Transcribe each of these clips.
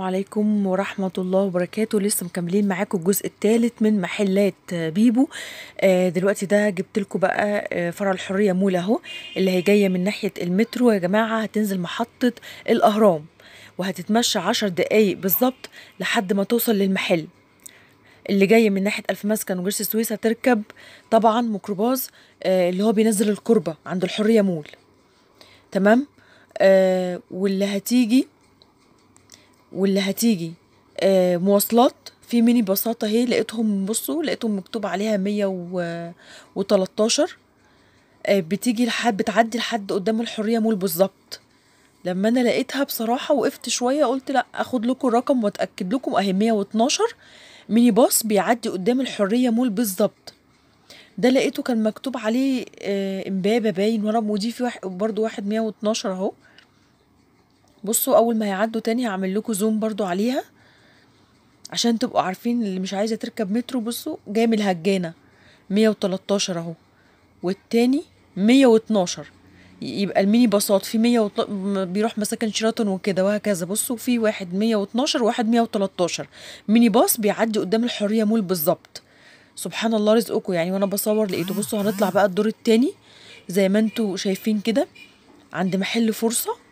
السلام عليكم ورحمة الله وبركاته لسه مكملين معاكم الجزء الثالث من محلات بيبو آه، دلوقتي ده جبت لكم بقى آه، فرع الحرية مول اهو اللي هي جاية من ناحية المترو يا جماعة هتنزل محطة الأهرام وهتتمشى عشر دقايق بالظبط لحد ما توصل للمحل اللي جاية من ناحية ألف مسكن وجرس السويس هتركب طبعا ميكروباص آه، اللي هو بينزل الكربة عند الحرية مول تمام واللي هتيجي واللي هتيجي آه مواصلات في ميني باصات اهي لقيتهم بصوا لقيتهم مكتوب عليها 113 آه بتيجي لحد بتعدي لحد قدام الحريه مول بالظبط لما انا لقيتها بصراحه وقفت شويه قلت لا اخد لكم الرقم واتاكد لكم اهي 112 ميني باص بيعدي قدام الحريه مول بالظبط ده لقيته كان مكتوب عليه آه، امبابه باين ورا ودي في واحد برضه واحد 112 اهو بصوا اول ما هيعدوا تاني هعمل لكم زوم برضو عليها عشان تبقوا عارفين اللي مش عايزه تركب مترو بصوا جاي من الهجانه 113 اهو والتاني 112 يبقى الميني باصات في 100 وط... بيروح مساكن شيراتون وكده وهكذا بصوا في واحد 112 وواحد 113 ميني باص بيعدي قدام الحريه مول بالظبط سبحان الله رزقكم يعني وانا بصور لقيته بصوا هنطلع بقى الدور التاني زي ما انتوا شايفين كده عند محل فرصه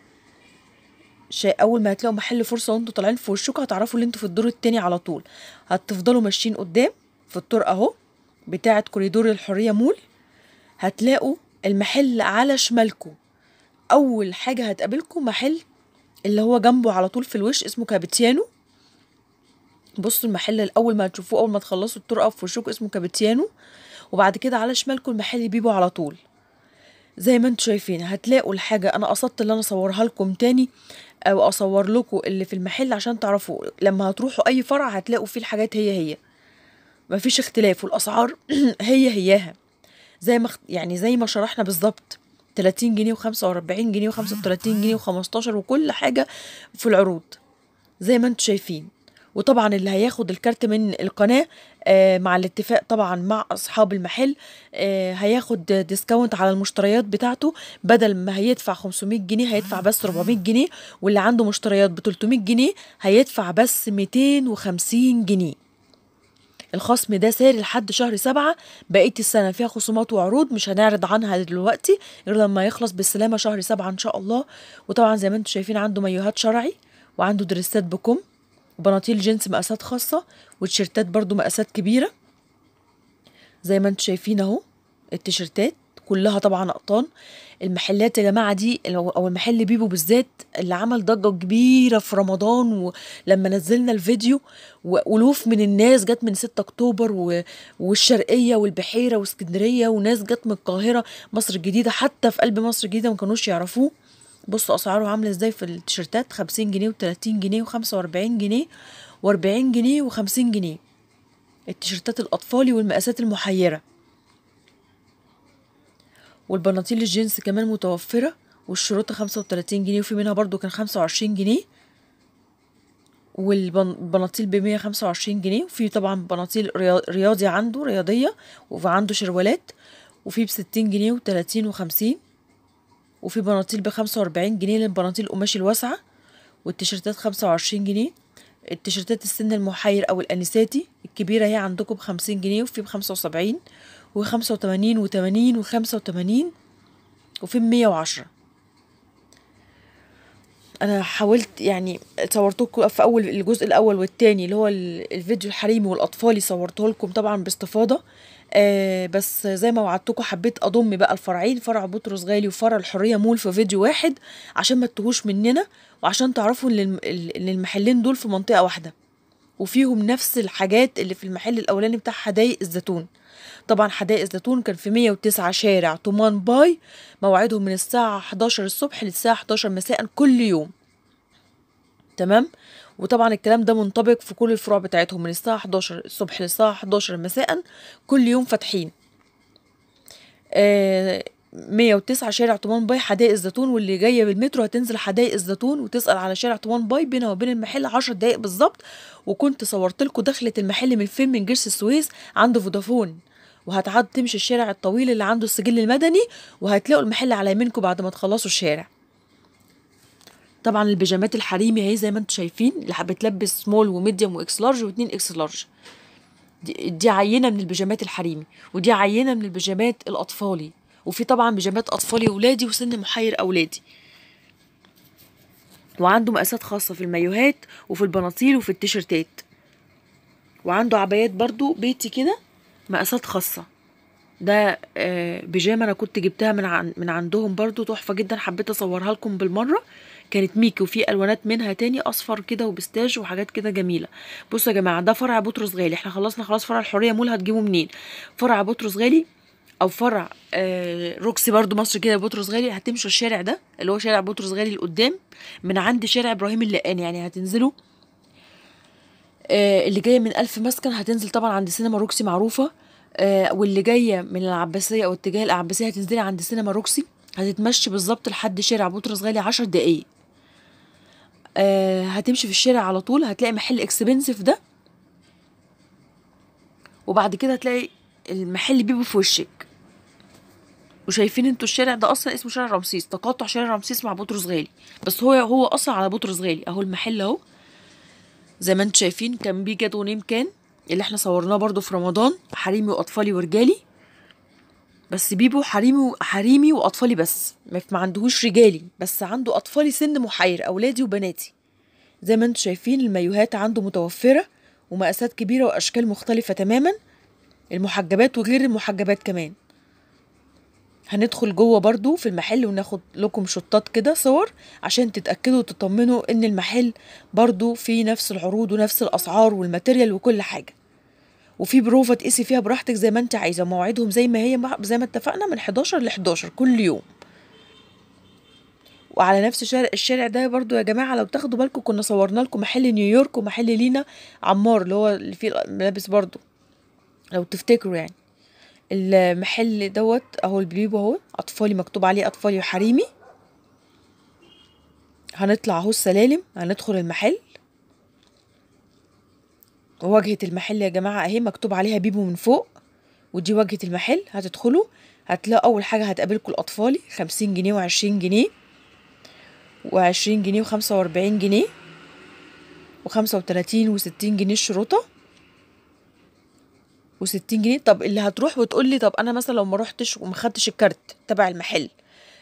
اول ما هتلاقوا محل فرصه وانتوا طالعين في وشكم هتعرفوا ان انتوا في الدور التاني على طول هتفضلوا ماشيين قدام في الطرق اهو بتاعه كوريدور الحريه مول هتلاقوا المحل على شمالكم اول حاجه هتقابلكم محل اللي هو جنبه على طول في الوش اسمه كابتيانو بصوا المحل الاول ما هتشوفوه اول ما تخلصوا الطرقه في وشكم اسمه كابتيانو وبعد كده على شمالكم المحل بيبو على طول زي ما انتوا شايفين هتلاقوا الحاجة انا قصدت اللي انا اصورها لكم تاني او اصور لكم اللي في المحل عشان تعرفوا لما هتروحوا اي فرع هتلاقوا فيه الحاجات هي هي مفيش اختلاف والاسعار هي هياها زي ما يعني زي ما شرحنا بالظبط 30 جنيه و45 جنيه و35 جنيه و15 وكل حاجة في العروض زي ما انتوا شايفين وطبعا اللي هياخد الكارت من القناه آه، مع الاتفاق طبعا مع اصحاب المحل آه، هياخد ديسكاونت على المشتريات بتاعته بدل ما هيدفع 500 جنيه هيدفع بس 400 جنيه واللي عنده مشتريات ب 300 جنيه هيدفع بس 250 جنيه الخصم ده ساري لحد شهر سبعة بقية السنة فيها خصومات وعروض مش هنعرض عنها دلوقتي غير لما يخلص بالسلامة شهر سبعة إن شاء الله وطبعا زي ما انتم شايفين عنده مايوهات شرعي وعنده دريسات بكم وبناطيل جينز مقاسات خاصة والتيشيرتات برضو مقاسات كبيرة زي ما انتوا شايفين اهو التيشيرتات كلها طبعا اقطان المحلات يا جماعه دي او المحل بيبو بالذات اللي عمل ضجه كبيره في رمضان ولما نزلنا الفيديو والوف من الناس جت من 6 اكتوبر والشرقيه والبحيره واسكندريه وناس جت من القاهره مصر الجديده حتى في قلب مصر الجديده ما كانوش يعرفوه بصوا اسعاره عامله ازاي في التيشيرتات 50 جنيه و30 جنيه و45 جنيه و40 جنيه و50 جنيه التيشيرتات الاطفالي والمقاسات المحيره والبناطيل الجينز كمان متوفره والشروطة خمسة وتلاتين جنيه وفي منها برضو كان خمسة وعشرين جنيه والبناطيل بمية خمسة وعشرين جنيه وفي طبعا بناطيل رياضي عنده رياضية وعنده شروالات وفي بستين جنيه وتلاتين وخمسين وفي بناطيل بخمسة وأربعين جنيه للبناطيل القماش الواسعة والتيشيرتات خمسة وعشرين جنيه التيشيرتات السن المحير أو الأنساتي الكبيرة هي عندكم 50 جنيه وفي 75 وسبعين وخمسة وتمانين وتمانين وخمسة وتمانين وفي بمية وعشرة انا حاولت يعني صورتكم في اول الجزء الاول والتاني اللي هو الفيديو الحريمي والاطفالي صورته لكم طبعا باستفاضه آه، بس زي ما وعدتكم حبيت اضم بقى الفرعين فرع بطرس غالي وفرع الحريه مول في فيديو واحد عشان ما تتوهوش مننا وعشان تعرفوا ان المحلين دول في منطقه واحده وفيهم نفس الحاجات اللي في المحل الاولاني بتاع حدائق الزيتون طبعا حدائق الزيتون كان في 109 شارع طومان باي موعدهم من الساعه 11 الصبح للساعه 11 مساء كل يوم تمام وطبعا الكلام ده منطبق في كل الفروع بتاعتهم من الساعه 11 الصبح للساعه 11 مساء كل يوم فاتحين آه 109 شارع طومان باي حدائق الزيتون واللي جايه بالمترو هتنزل حدائق الزيتون وتسال على شارع طومان باي بينها وبين المحل 10 دقائق بالظبط وكنت صورت لكم دخله المحل من فين من جرس السويس عند فودافون وهتعد تمشي الشارع الطويل اللي عنده السجل المدني وهتلاقوا المحل على يمينكم بعد ما تخلصوا الشارع طبعا البيجامات الحريمي اهي زي ما انتم شايفين اللي بتلبس سمول وميديوم واكس لارج واتنين اكس لارج دي, عينه من البيجامات الحريمي ودي عينه من البيجامات الاطفالي وفي طبعا بيجامات اطفالي ولادي وسن محير اولادي وعنده مقاسات خاصة في المايوهات وفي البناطيل وفي التيشيرتات وعنده عبايات برضو بيتي كده مقاسات خاصة ده آه، بيجامة انا كنت جبتها من عن من عندهم برضو تحفة جدا حبيت اصورها لكم بالمرة كانت ميكي وفي الوانات منها تاني اصفر كده وبستاج وحاجات كده جميله بصوا يا جماعه ده فرع بطرس غالي احنا خلصنا خلاص فرع الحريه مول هتجيبه منين فرع بطرس غالي او فرع آه روكسي برضو مصر كده بطرس غالي هتمشوا الشارع ده اللي هو شارع بطرس غالي لقدام من عند شارع ابراهيم اللقاني يعني هتنزلوا آه اللي جايه من الف مسكن هتنزل طبعا عند سينما روكسي معروفه آه واللي جايه من العباسيه او اتجاه العباسيه هتنزلي عند سينما روكسي هتتمشي بالظبط لحد شارع بطرس غالي 10 دقايق آه هتمشي في الشارع على طول هتلاقي محل اكسبنسيف ده وبعد كده هتلاقي المحل بيبو في وشك وشايفين انتوا الشارع ده اصلا اسمه شارع رمسيس تقاطع شارع رمسيس مع بطرس غالي بس هو هو اصلا على بطرس غالي اهو المحل اهو زي ما انتوا شايفين كان بيه ونيم كان اللي احنا صورناه برضو في رمضان حريمي واطفالي ورجالي بس بيبو حريمي حريمي واطفالي بس ما عندهوش رجالي بس عنده اطفالي سن محير اولادي وبناتي زي ما انتم شايفين المايوهات عنده متوفره ومقاسات كبيره واشكال مختلفه تماما المحجبات وغير المحجبات كمان هندخل جوه برضو في المحل وناخد لكم شطات كده صور عشان تتأكدوا وتطمنوا ان المحل برضو فيه نفس العروض ونفس الاسعار والماتيريال وكل حاجة وفي بروفه تقيسي فيها براحتك زي ما انت عايزه ومواعيدهم زي ما هي زي ما اتفقنا من 11 ل 11 كل يوم وعلى نفس الشارع, الشارع ده برضو يا جماعه لو تاخدوا بالكم كنا صورنا لكم محل نيويورك ومحل لينا عمار اللي هو اللي فيه الملابس برضو لو تفتكروا يعني المحل دوت اهو البليبو اهو اطفالي مكتوب عليه اطفالي وحريمي هنطلع اهو السلالم هندخل المحل وواجهة المحل يا جماعة اهي مكتوب عليها بيبو من فوق ودي واجهة المحل هتدخلوا هتلاقوا أول حاجة هتقابلكم الأطفالي خمسين جنيه وعشرين جنيه وعشرين جنيه وخمسة وأربعين جنيه وخمسة وتلاتين وستين جنيه الشروطة وستين جنيه طب اللي هتروح وتقول لي طب أنا مثلا لو ما روحتش وما خدتش الكارت تبع المحل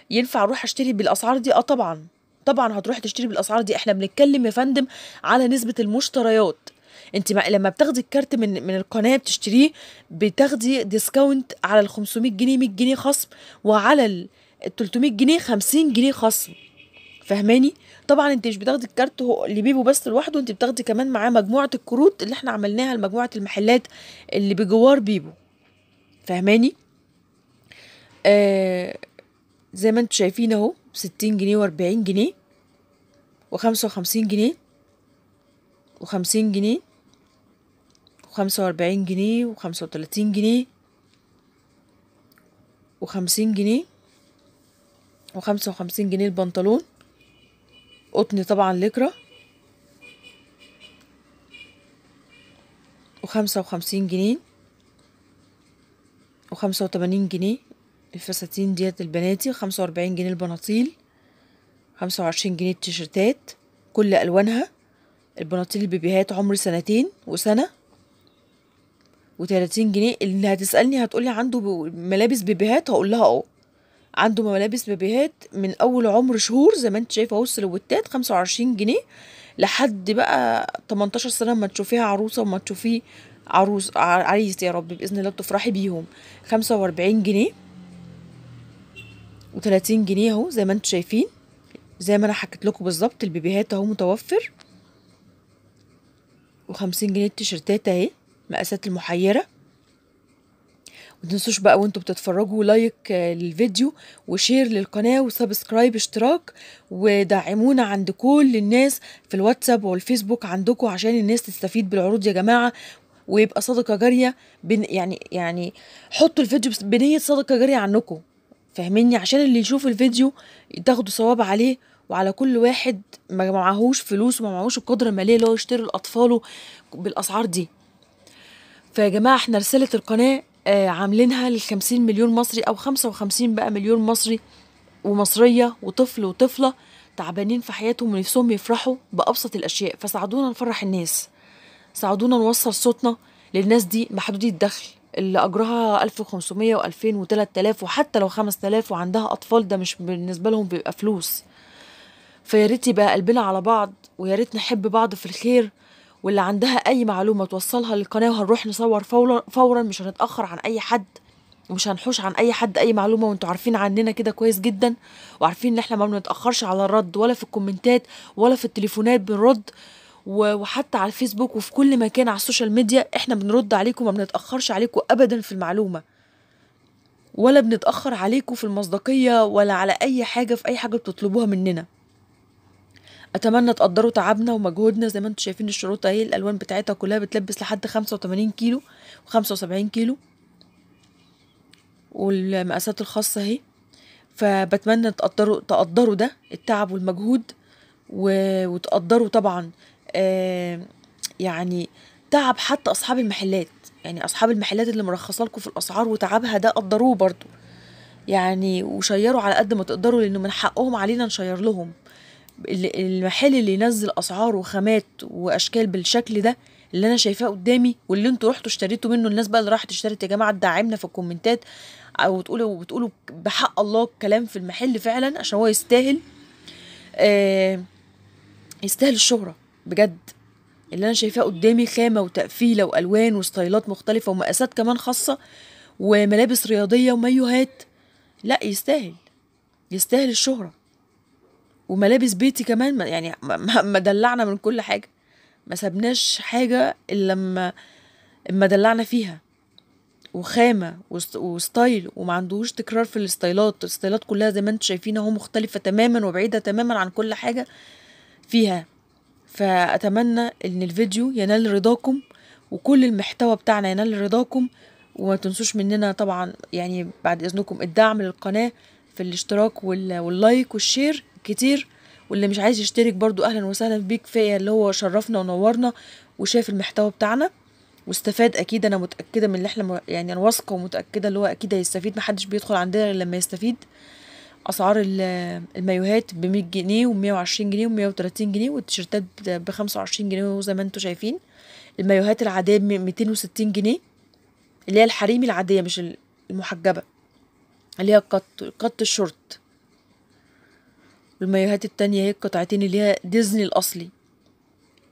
ينفع أروح أشتري بالأسعار دي؟ أه طبعا طبعا هتروح تشتري بالأسعار دي احنا بنتكلم يا فندم على نسبة المشتريات انت لما بتاخدي الكارت من من القناه بتشتريه بتاخدي ديسكاونت على ال 500 جنيه 100 جنيه خصم وعلى ال 300 جنيه 50 جنيه خصم فهماني طبعا انت مش بتاخدي الكارت لبيبو بس لوحده انت بتاخدي كمان معاه مجموعه الكروت اللي احنا عملناها لمجموعه المحلات اللي بجوار بيبو فهماني آه زي ما انتم شايفين اهو 60 جنيه و40 جنيه و55 جنيه و50 جنيه وخمسة وأربعين جنيه وخمسة وتلاتين جنيه وخمسين جنيه وخمسة وخمسين جنيه البنطلون قطن طبعا لكرة وخمسة وخمسين جنيه وخمسة وتمانين جنيه الفساتين ديت البناتي وخمسة وأربعين جنيه البناطيل خمسة وعشرين جنيه التيشيرتات كل ألوانها البناطيل البيبيهات عمر سنتين وسنة وتلاتين جنيه اللي هتسألني هتقولي عنده ملابس بيبيهات هقول لها اه عنده ملابس بيبيهات من اول عمر شهور زي ما انت شايفه اهو السلوتات خمسة وعشرين جنيه لحد بقى 18 سنه ما تشوفيها عروسه وما تشوفيه عروس عريس يا رب باذن الله تفرحي بيهم خمسة واربعين جنيه 30 جنيه اهو زي ما انتوا شايفين زي ما انا حكيت لكم بالظبط البيبيهات اهو متوفر وخمسين جنيه التيشيرتات اهي مقاسات المحيرة متنسوش بقى وانتوا بتتفرجوا لايك آه، للفيديو وشير للقناة وسبسكرايب اشتراك ودعمونا عند كل الناس في الواتساب والفيسبوك عندكم عشان الناس تستفيد بالعروض يا جماعة ويبقى صدقة جارية بن يعني يعني حطوا الفيديو بنية صدقة جارية عنكم فاهميني عشان اللي يشوف الفيديو تاخدوا صواب عليه وعلى كل واحد ما معهوش فلوس وما معهوش القدره الماليه اللي هو يشتري لاطفاله بالاسعار دي فيا جماعه احنا رساله القناه آه، عاملينها لل 50 مليون مصري او 55 بقى مليون مصري ومصريه وطفل وطفله تعبانين في حياتهم ونفسهم يفرحوا بابسط الاشياء فساعدونا نفرح الناس ساعدونا نوصل صوتنا للناس دي محدودي الدخل اللي اجرها 1500 و2000 و3000 وحتى لو 5000 وعندها اطفال ده مش بالنسبه لهم بيبقى فلوس فيا ريت يبقى قلبنا على بعض ويا ريت نحب بعض في الخير واللي عندها اي معلومه توصلها للقناه وهنروح نصور فورا مش هنتاخر عن اي حد ومش هنحوش عن اي حد اي معلومه وانتوا عارفين عننا كده كويس جدا وعارفين ان احنا ما بنتاخرش على الرد ولا في الكومنتات ولا في التليفونات بنرد وحتى على الفيسبوك وفي كل مكان على السوشيال ميديا احنا بنرد عليكم ما بنتاخرش عليكم ابدا في المعلومه ولا بنتاخر عليكم في المصداقيه ولا على اي حاجه في اي حاجه بتطلبوها مننا اتمنى تقدروا تعبنا ومجهودنا زي ما انتم شايفين الشروط اهي الالوان بتاعتها كلها بتلبس لحد 85 كيلو و75 كيلو والمقاسات الخاصه اهي فبتمنى تقدروا تقدروا ده التعب والمجهود و... وتقدروا طبعا آه يعني تعب حتى اصحاب المحلات يعني اصحاب المحلات اللي مرخصه لكم في الاسعار وتعبها ده قدروه برضو يعني وشيروا على قد ما تقدروا لانه من حقهم علينا نشير لهم المحل اللي ينزل اسعار وخامات واشكال بالشكل ده اللي انا شايفاه قدامي واللي انتوا رحتوا اشتريتوا منه الناس بقى اللي راحت اشترت يا جماعه تدعمنا في الكومنتات او تقولوا بتقولوا بحق الله الكلام في المحل فعلا عشان هو يستاهل آه يستاهل الشهره بجد اللي انا شايفاه قدامي خامه وتقفيله والوان وستايلات مختلفه ومقاسات كمان خاصه وملابس رياضيه وميوهات لا يستاهل يستاهل الشهره وملابس بيتي كمان يعني ما دلعنا من كل حاجه ما سبناش حاجه الا لما اما دلعنا فيها وخامه وستايل وما عندوش تكرار في الستايلات الستايلات كلها زي ما انتم شايفين اهو مختلفه تماما وبعيده تماما عن كل حاجه فيها فاتمنى ان الفيديو ينال رضاكم وكل المحتوى بتاعنا ينال رضاكم وما تنسوش مننا طبعا يعني بعد اذنكم الدعم للقناه في الاشتراك واللايك والشير كتير واللي مش عايز يشترك برضو اهلا وسهلا بيك فيا اللي هو شرفنا ونورنا وشاف المحتوى بتاعنا واستفاد اكيد انا متاكده من اللي احنا يعني انا واثقه ومتاكده اللي هو اكيد هيستفيد محدش بيدخل عندنا غير لما يستفيد اسعار المايوهات ب 100 جنيه و120 جنيه و130 جنيه والتيشيرتات ب 25 جنيه زي ما انتم شايفين المايوهات العاديه ب 260 جنيه اللي هي الحريمي العاديه مش المحجبه اللي هي القط قط الشورت والمايوهات التانية هي القطعتين اللي هي ديزني الأصلي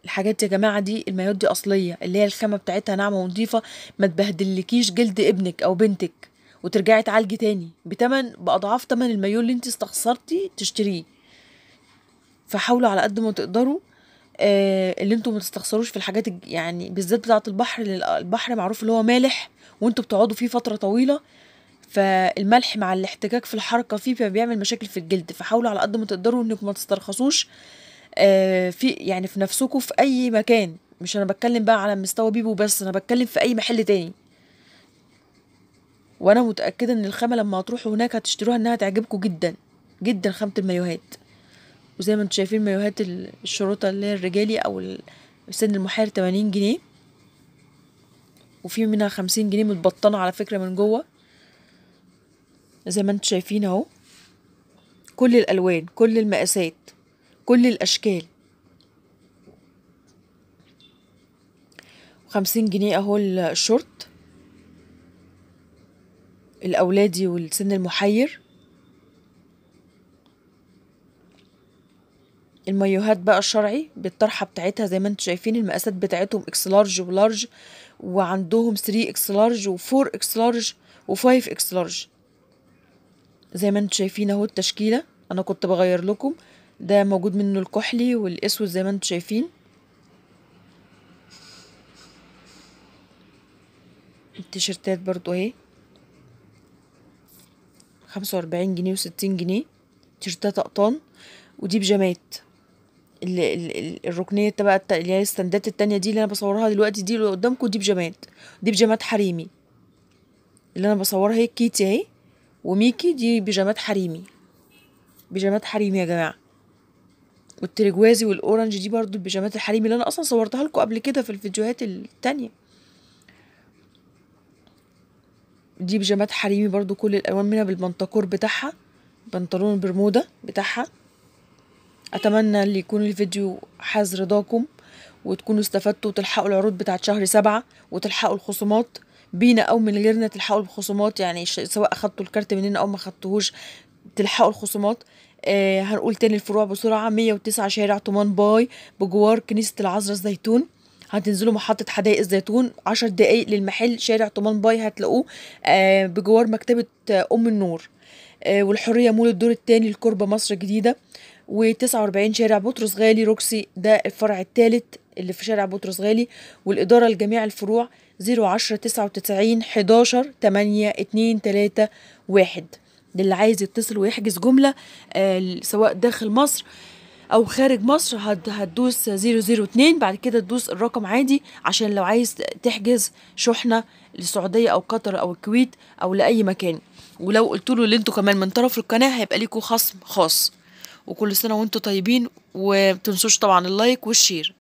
الحاجات يا جماعة دي المايوهات دي أصلية اللي هي الخامة بتاعتها ناعمة ونضيفة ما تبهدلكيش جلد ابنك أو بنتك وترجعي تعالجي تاني بتمن بأضعاف تمن المايوه اللي انت استخسرتي تشتريه فحاولوا على قد ما تقدروا آه اللي انتوا ما تستخسروش في الحاجات يعني بالذات بتاعه البحر البحر معروف اللي هو مالح وانتوا بتقعدوا فيه فتره طويله فالملح مع الاحتكاك في الحركه فيه بيعمل مشاكل في الجلد فحاولوا على قد ما تقدروا انكم ما تسترخصوش آه، في يعني في نفسكم في اي مكان مش انا بتكلم بقى على مستوى بيبو بس انا بتكلم في اي محل تاني وانا متاكده ان الخامه لما هتروحوا هناك هتشتروها انها تعجبكم جدا جدا خامه المايوهات وزي ما انتم شايفين مايوهات الشروطه اللي هي الرجالي او السن المحير 80 جنيه وفي منها 50 جنيه متبطنه على فكره من جوه زي ما انتم شايفين اهو كل الالوان كل المقاسات كل الاشكال خمسين جنيه اهو الشورت الاولادي والسن المحير المايوهات بقى الشرعي بالطرحه بتاعتها زي ما انتم شايفين المقاسات بتاعتهم اكس لارج ولارج وعندهم 3 اكس لارج و4 اكس لارج و5 اكس لارج زي ما انتوا شايفين اهو التشكيله انا كنت بغير لكم ده موجود منه الكحلي والاسود زي ما انتوا شايفين التيشيرتات برضو اهي خمسة وأربعين جنيه وستين جنيه تيشيرتات أقطان ودي بيجامات الركنية بقى اللي هي الستاندات التانية دي اللي أنا بصورها دلوقتي دي اللي قدامكم دي بيجامات دي بيجامات حريمي اللي أنا بصورها هي كيتي اهي وميكي دي بيجامات حريمي بيجامات حريمي يا جماعه والترجوازي والاورنج دي برضو البيجامات الحريمي اللي انا اصلا صورتها لكم قبل كده في الفيديوهات التانية دي بيجامات حريمي برضو كل الالوان منها بالبنطاكور بتاعها بنطلون البرمودا بتاعها اتمنى اللي يكون الفيديو حاز رضاكم وتكونوا استفدتوا وتلحقوا العروض بتاعت شهر سبعة وتلحقوا الخصومات بينا او من غيرنا تلحقوا الخصومات يعني سواء اخدتوا الكارت مننا او ما اخدتوهوش تلحقوا الخصومات آه هنقول تاني الفروع بسرعة 109 شارع طومان باي بجوار كنيسة العذراء الزيتون هتنزلوا محطة حدائق الزيتون عشر دقايق للمحل شارع طومان باي هتلاقوه آه بجوار مكتبة آه أم النور آه والحرية مول الدور التاني لكربة مصر الجديدة و49 شارع بطرس غالي روكسي ده الفرع التالت اللي في شارع بطرس غالي والإدارة لجميع الفروع 010 99 11 8 2 3 1 للي عايز يتصل ويحجز جملة آه، سواء داخل مصر او خارج مصر هتدوس 002 بعد كده تدوس الرقم عادي عشان لو عايز تحجز شحنه للسعوديه او قطر او الكويت او لاي مكان ولو قلت له اللي انتوا كمان من طرف القناه هيبقى ليكوا خصم خاص وكل سنه وانتوا طيبين ومتنسوش طبعا اللايك والشير